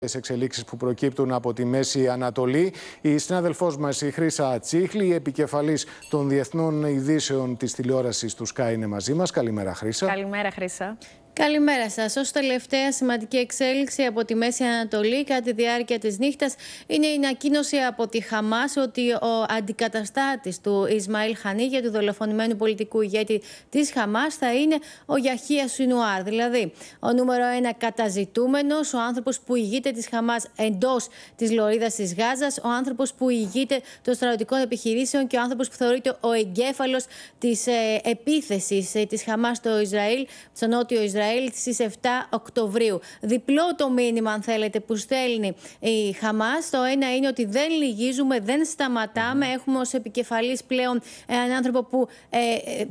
τις εξελίξεις που προκύπτουν από τη Μέση Ανατολή. Η συνάδελφός μας η Χρύσα Τσίχλη, η επικεφαλής των Διεθνών Ειδήσεων της τηλεόρασης του ΣΚΑ είναι μαζί μας. Καλημέρα Χρύσα. Καλημέρα Χρύσα. Καλημέρα σας. Ως τελευταία σημαντική εξέλιξη από τη Μέση Ανατολή κατά τη διάρκεια της νύχτας είναι η ανακοίνωση από τη Χαμάς ότι ο αντικαταστάτης του Ισμαήλ για του δολοφονημένου πολιτικού ηγέτη της Χαμάς, θα είναι ο Γιαχία Σινουάρ. Δηλαδή, ο νούμερο ένα καταζητούμενος, ο άνθρωπος που ηγείται της Χαμάς εντός της λωρίδας της Γάζας, ο άνθρωπος που ηγείται των στρατιωτικών επιχειρήσεων και ο άνθρωπος που θεωρείται ο εγκέφαλος της ε, επίθεσης ε, της Χαμάς στο Ισραήλ, στο νότιο Ισραήλ Ισραήλ στις 7 Οκτωβρίου. Διπλό το μήνυμα, αν θέλετε, που στέλνει η Χαμάς. Το ένα είναι ότι δεν λυγίζουμε, δεν σταματάμε. Έχουμε ως επικεφαλής πλέον έναν άνθρωπο που ε,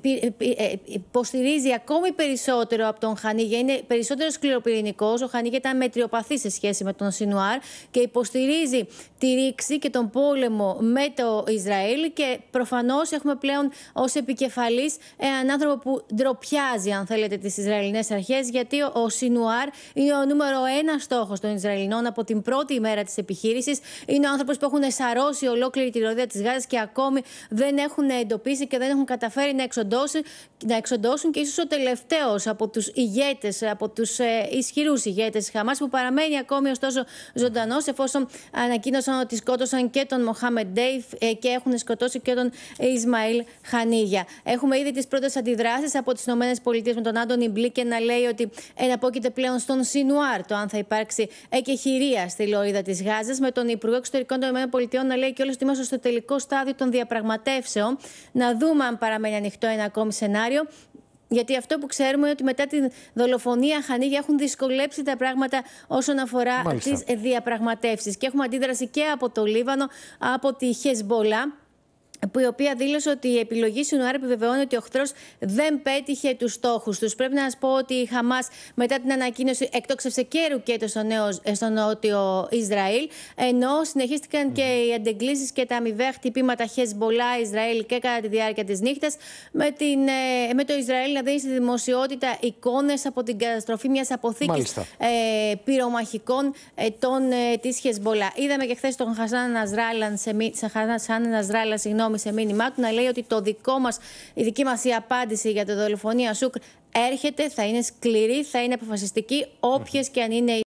ε, ε, υποστηρίζει ακόμη περισσότερο από τον Χανίγια. Είναι περισσότερο σκληροπυρηνικός. Ο Χανίγια ήταν μετριοπαθής σε σχέση με τον Σινουάρ και υποστηρίζει τη ρήξη και τον πόλεμο με το Ισραήλ και προφανώς έχουμε πλέον ως επικεφαλής έναν άνθρωπο που ντροπιάζει, αν θέλετε, τις Ισραηλινές αρχές αρχέ, γιατί ο Σινουάρ είναι ο νούμερο ένα στόχος των Ισραηλινών από την πρώτη ημέρα της επιχείρησης. Είναι ο άνθρωπος που έχουν σαρώσει ολόκληρη τη ροδία της Γάζας και ακόμη δεν έχουν εντοπίσει και δεν έχουν καταφέρει να εξοντώσουν, να εξοντώσουν και ίσως ο τελευταίος από τους ηγέτες, από τους ε, ισχυρούς ηγέτες της Χαμάς, που παραμένει ακόμη ωστόσο ζωντανός, εφόσον ανακοίνωσαν ότι σκότωσαν και τον Μοχάμεν Ντέιφ ε, και έχουν σκοτώσει και τον Ισμαήλ Χανίγια. Έχουμε ήδη τις πρώτες αντιδράσεις από τις ΗΠΑ με τον Άντωνι Μπλίκεν να λέει ότι εναπόκειται πλέον στον Σινουάρ το αν θα υπάρξει εκεχηρία στη Λόιδα της Γάζας, με τον Υπουργό Εξωτερικών των ΗΠΑ να λέει και όλος ότι είμαστε στο τελικό στάδιο των διαπραγματεύσεων. Να δούμε αν παραμένει ανοιχτό ένα ακόμη σενάριο. Γιατί αυτό που ξέρουμε είναι ότι μετά την δολοφονία Χανίγια έχουν δυσκολέψει τα πράγματα όσον αφορά τις διαπραγματεύσεις. Και έχουμε αντίδραση και από το Λίβανο, από τη Χεσμπολά που η οποία δήλωσε ότι η επιλογή Σινουάρ επιβεβαιώνει ότι ο εχθρός δεν πέτυχε τους στόχους τους. Πρέπει να σας πω ότι η Χαμάς μετά την ανακοίνωση εκτόξευσε και ρουκέτο στο, στο νότιο Ισραήλ, ενώ συνεχίστηκαν και οι αντεγκλήσεις και τα αμοιβαία χτυπήματα Χεσμολά Ισραήλ και κατά τη διάρκεια της νύχτας, με, ε, με το Ισραήλ να δίνει στη δημοσιότητα εικόνες από την καταστροφή μιας αποθήκης ε, πυρομαχικών ε, ε, της Χεσμολά. Είδαμε και χθες τον Χασάν Ναζράλα, σε, συγγνώμη, συγγνώμη σε μήνυμά του, να λέει ότι το δικό μας, η δική μας απάντηση για τη δολοφονία Σουκ έρχεται, θα είναι σκληρή, θα είναι αποφασιστική, όποιες και αν είναι οι